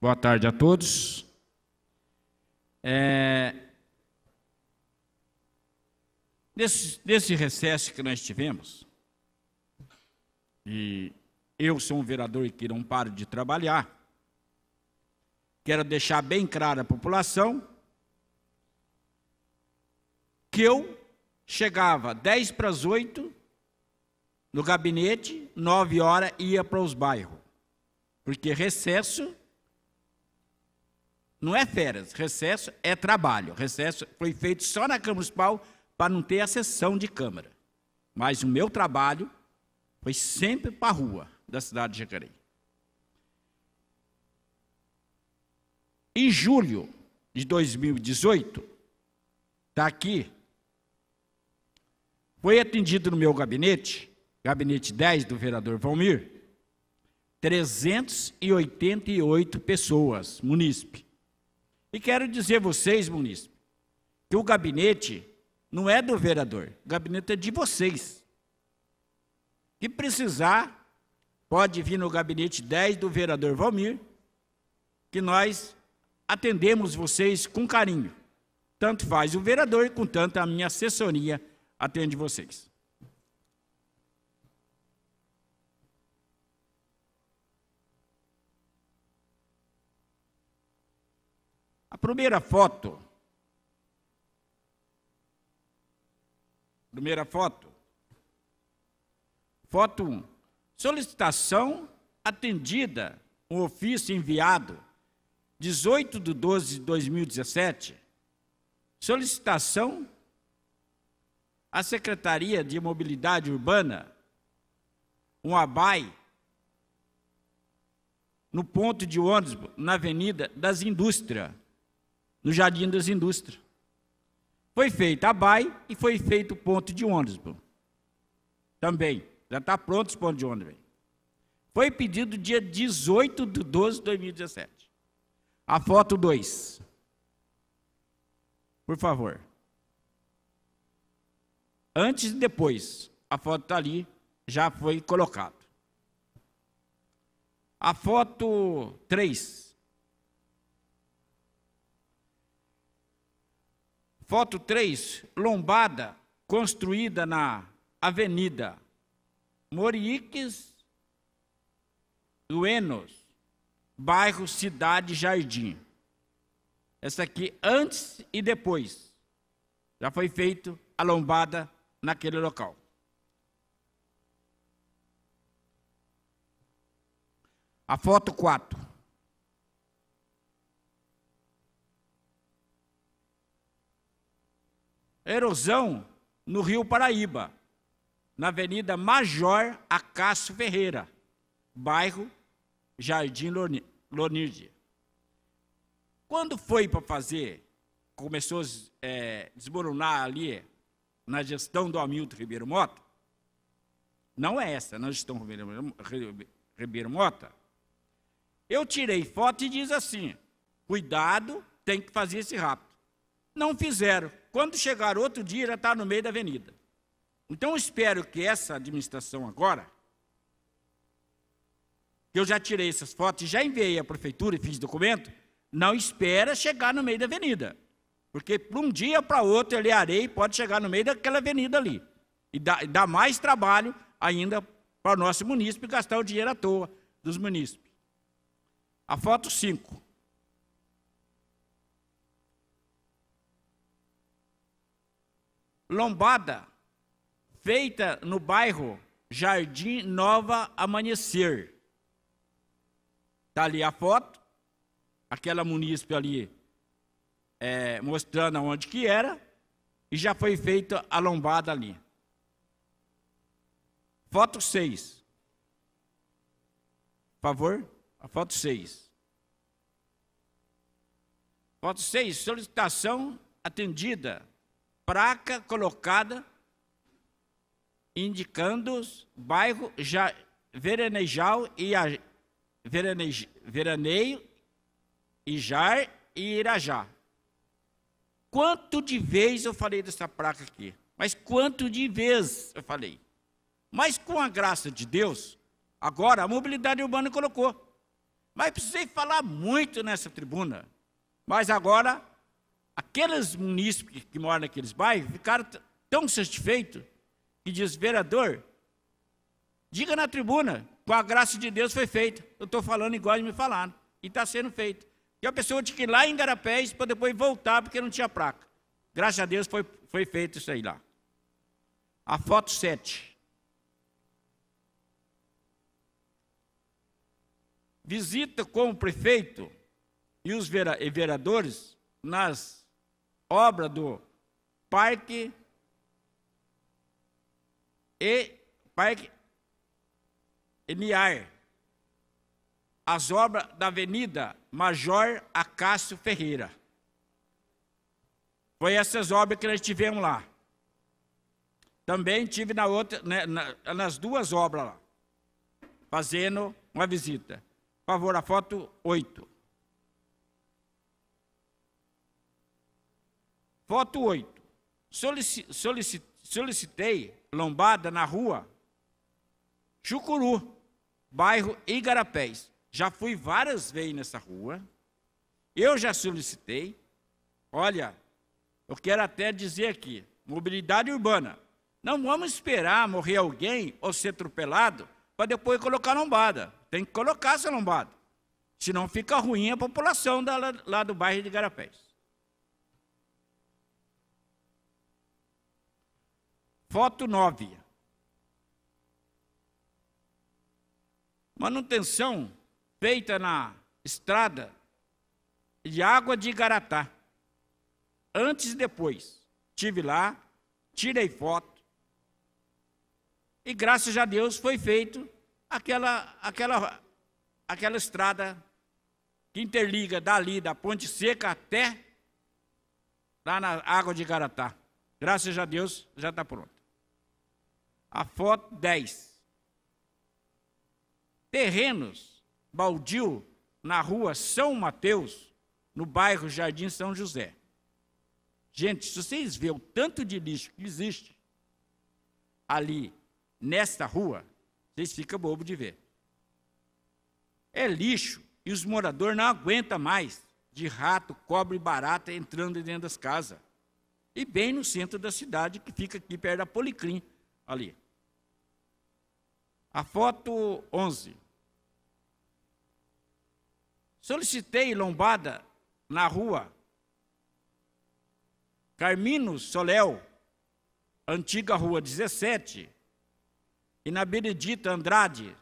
Boa tarde a todos. É, nesse, nesse recesso que nós tivemos, e eu sou um vereador que não paro de trabalhar, quero deixar bem claro à população que eu chegava 10 para as 8 no gabinete, 9 horas ia para os bairros. Porque recesso não é férias, recesso é trabalho. Recesso foi feito só na Câmara Municipal para não ter a sessão de Câmara. Mas o meu trabalho foi sempre para a rua da cidade de Jacareí. Em julho de 2018, está aqui, foi atendido no meu gabinete, gabinete 10 do vereador Valmir, 388 pessoas, munícipes. E quero dizer a vocês, munícipes, que o gabinete não é do vereador, o gabinete é de vocês. Que precisar, pode vir no gabinete 10 do vereador Valmir, que nós atendemos vocês com carinho. Tanto faz o vereador, com tanto a minha assessoria atende vocês. primeira foto. Primeira foto. Foto 1. Solicitação atendida, um ofício enviado, 18 de 12 de 2017. Solicitação à Secretaria de Mobilidade Urbana, um ABAI, no ponto de ônibus, na Avenida das Indústrias no Jardim das Indústrias. Foi feita a BAI e foi feito o ponto de ônibus. Também. Já está pronto o ponto de ônibus. Foi pedido dia 18 de 12 de 2017. A foto 2. Por favor. Antes e depois. A foto está ali, já foi colocado. A foto 3. Foto 3, lombada construída na Avenida Moriques Duenos, bairro Cidade Jardim. Essa aqui antes e depois. Já foi feito a lombada naquele local. A foto 4. erosão no Rio Paraíba, na Avenida Major Acácio Ferreira, bairro Jardim Lonirde. Quando foi para fazer, começou a é, desmoronar ali na gestão do Hamilton Ribeiro Mota, não é essa, na gestão Ribeiro, Ribeiro Mota, eu tirei foto e diz assim, cuidado, tem que fazer esse rápido não fizeram. Quando chegar outro dia, já está no meio da avenida. Então, eu espero que essa administração agora, que eu já tirei essas fotos e já enviei à prefeitura e fiz documento, não espera chegar no meio da avenida. Porque para um dia para outro ele areia e pode chegar no meio daquela avenida ali. E dá, dá mais trabalho ainda para o nosso município gastar o dinheiro à toa dos municípios. A foto 5. lombada feita no bairro Jardim Nova Amanhecer. Está ali a foto, aquela munícipe ali é, mostrando onde que era, e já foi feita a lombada ali. Foto 6. Por favor, a foto 6. Foto 6, solicitação atendida placa colocada indicando os bairro Veranejal e a, veranej, Veraneio, Ijar e Irajá. Quanto de vez eu falei dessa placa aqui? Mas quanto de vez eu falei? Mas com a graça de Deus, agora a mobilidade urbana colocou. Mas precisei falar muito nessa tribuna. Mas agora Aqueles munícipes que moram naqueles bairros ficaram tão satisfeitos que diz, vereador, diga na tribuna, com a graça de Deus foi feito. Eu estou falando igual eles me falaram, e está sendo feito. E a pessoa tinha que ir lá em Garapés para depois voltar, porque não tinha placa. Graças a Deus foi, foi feito isso aí lá. A foto 7. Visita com o prefeito e os vereadores nas obra do Parque e Parque Eliar, as obras da Avenida Major Acácio Ferreira. Foi essas obras que nós tivemos lá. Também tive na outra, né, na, nas duas obras lá, fazendo uma visita. Por favor, a foto 8. Voto 8. Solici, solicitei lombada na rua Chucuru, bairro Igarapés. Já fui várias vezes nessa rua. Eu já solicitei. Olha, eu quero até dizer aqui, mobilidade urbana. Não vamos esperar morrer alguém ou ser atropelado para depois colocar lombada. Tem que colocar essa lombada. Senão fica ruim a população da, lá do bairro de Garapés. Foto 9. Manutenção feita na estrada de água de Garatá. Antes e depois. Tive lá, tirei foto. E graças a Deus foi feito aquela aquela aquela estrada que interliga dali da Ponte Seca até lá na água de Garatá. Graças a Deus já está pronto. A foto 10. Terrenos baldio na rua São Mateus, no bairro Jardim São José. Gente, se vocês vê o tanto de lixo que existe ali nesta rua, vocês ficam bobo de ver. É lixo e os moradores não aguentam mais de rato, cobre e barata entrando dentro das casas. E bem no centro da cidade, que fica aqui perto da policlínica ali. A foto 11. Solicitei lombada na rua Carmino Soléu, antiga rua 17, e na Benedita Andrade,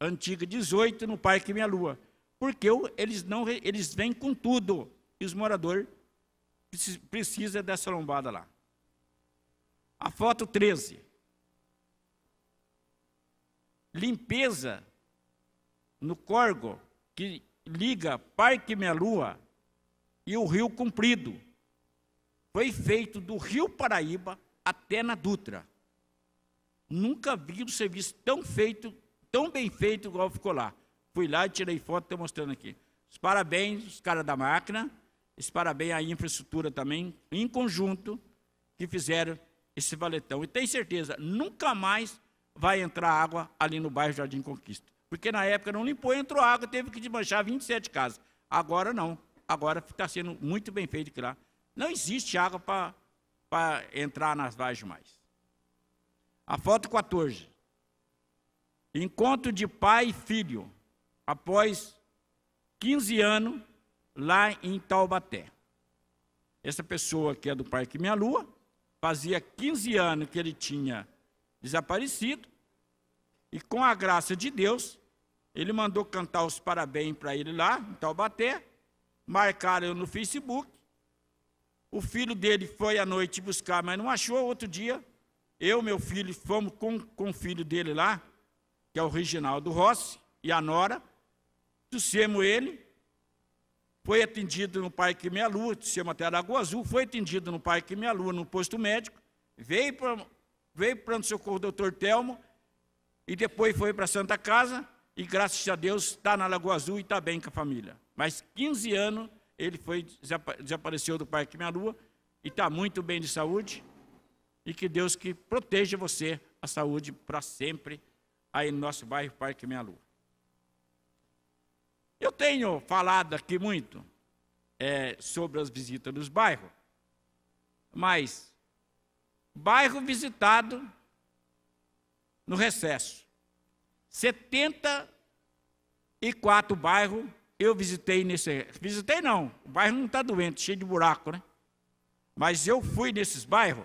antiga 18, no Parque Minha Lua. Porque eles, não, eles vêm com tudo e os moradores precisam dessa lombada lá. A foto 13 limpeza no corgo que liga Parque Melua e o Rio Comprido. Foi feito do Rio Paraíba até na Dutra. Nunca vi um serviço tão feito, tão bem feito igual ficou lá. Fui lá e tirei foto, estou mostrando aqui. Os parabéns, os caras da máquina, os parabéns à infraestrutura também, em conjunto, que fizeram esse valetão. E tenho certeza, nunca mais vai entrar água ali no bairro Jardim Conquista. Porque na época não limpou, entrou água, teve que desmanchar 27 casas. Agora não. Agora está sendo muito bem feito lá. Não existe água para entrar nas vagens mais. A foto 14. Encontro de pai e filho, após 15 anos, lá em Taubaté. Essa pessoa que é do Parque Minha Lua, fazia 15 anos que ele tinha desaparecido. E com a graça de Deus, ele mandou cantar os parabéns para ele lá, em Taubaté. Marcaram eu no Facebook. O filho dele foi à noite buscar, mas não achou. Outro dia, eu e meu filho fomos com, com o filho dele lá, que é o Reginaldo Rossi, e a Nora. Trouxemos ele. Foi atendido no Parque Meia Lua, trouxemos até Lagoa Azul. Foi atendido no Parque Meia Lua, no posto médico. Veio para veio para o socorro do doutor Telmo e depois foi para a Santa Casa e graças a Deus está na Lagoa Azul e está bem com a família. Mas 15 anos ele foi desapareceu do Parque Minha Lua e está muito bem de saúde e que Deus que proteja você a saúde para sempre aí no nosso bairro Parque Minha Lua. Eu tenho falado aqui muito é, sobre as visitas dos bairros, mas bairro visitado no recesso. 74 bairros eu visitei nesse. Visitei não, o bairro não está doente, cheio de buraco, né? Mas eu fui nesses bairros,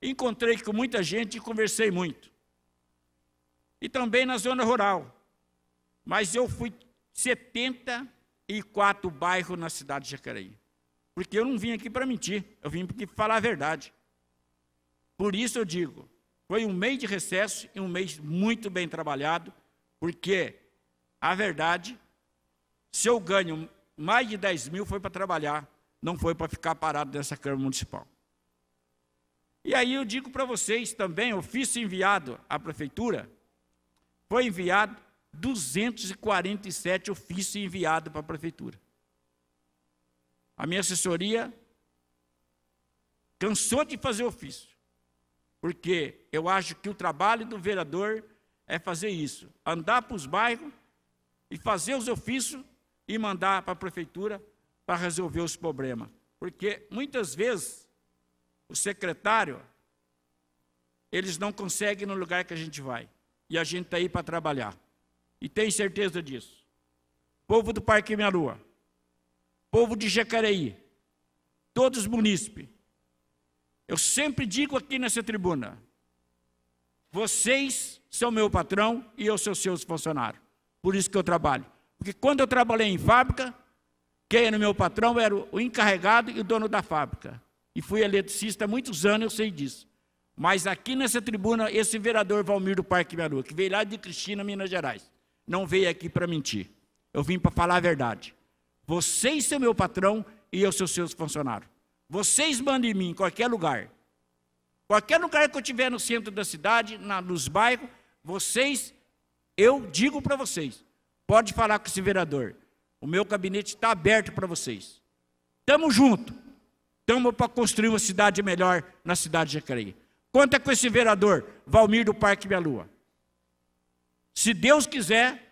encontrei com muita gente e conversei muito. E também na zona rural. Mas eu fui 74 bairros na cidade de Jacareí. Porque eu não vim aqui para mentir, eu vim para falar a verdade. Por isso eu digo, foi um mês de recesso e um mês muito bem trabalhado, porque a verdade, se eu ganho mais de 10 mil, foi para trabalhar, não foi para ficar parado nessa Câmara Municipal. E aí eu digo para vocês também, ofício enviado à Prefeitura, foi enviado 247 ofícios enviados para a Prefeitura. A minha assessoria cansou de fazer ofício. Porque eu acho que o trabalho do vereador é fazer isso: andar para os bairros e fazer os ofícios e mandar para a prefeitura para resolver os problemas. Porque muitas vezes o secretário eles não conseguem no lugar que a gente vai. E a gente está aí para trabalhar. E tem certeza disso. Povo do Parque Minha Lua, povo de Jacareí, todos os munícipes, eu sempre digo aqui nessa tribuna: vocês são meu patrão e eu sou seu funcionário. Por isso que eu trabalho. Porque quando eu trabalhei em fábrica, quem era meu patrão era o encarregado e o dono da fábrica. E fui eletricista há muitos anos, eu sei disso. Mas aqui nessa tribuna, esse vereador Valmir do Parque Meru, que veio lá de Cristina, Minas Gerais, não veio aqui para mentir. Eu vim para falar a verdade. Vocês são meu patrão e eu sou seu funcionário. Vocês mandam em mim em qualquer lugar. Qualquer lugar que eu tiver no centro da cidade, na, nos bairros, vocês, eu digo para vocês, pode falar com esse vereador. O meu gabinete está aberto para vocês. Estamos juntos. Estamos para construir uma cidade melhor na cidade de Jacareí. Conta com esse vereador, Valmir do Parque Minha Lua. Se Deus quiser,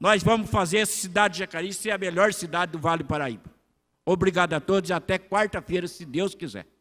nós vamos fazer essa cidade de Jacareí ser a melhor cidade do Vale do Paraíba. Obrigado a todos e até quarta-feira, se Deus quiser.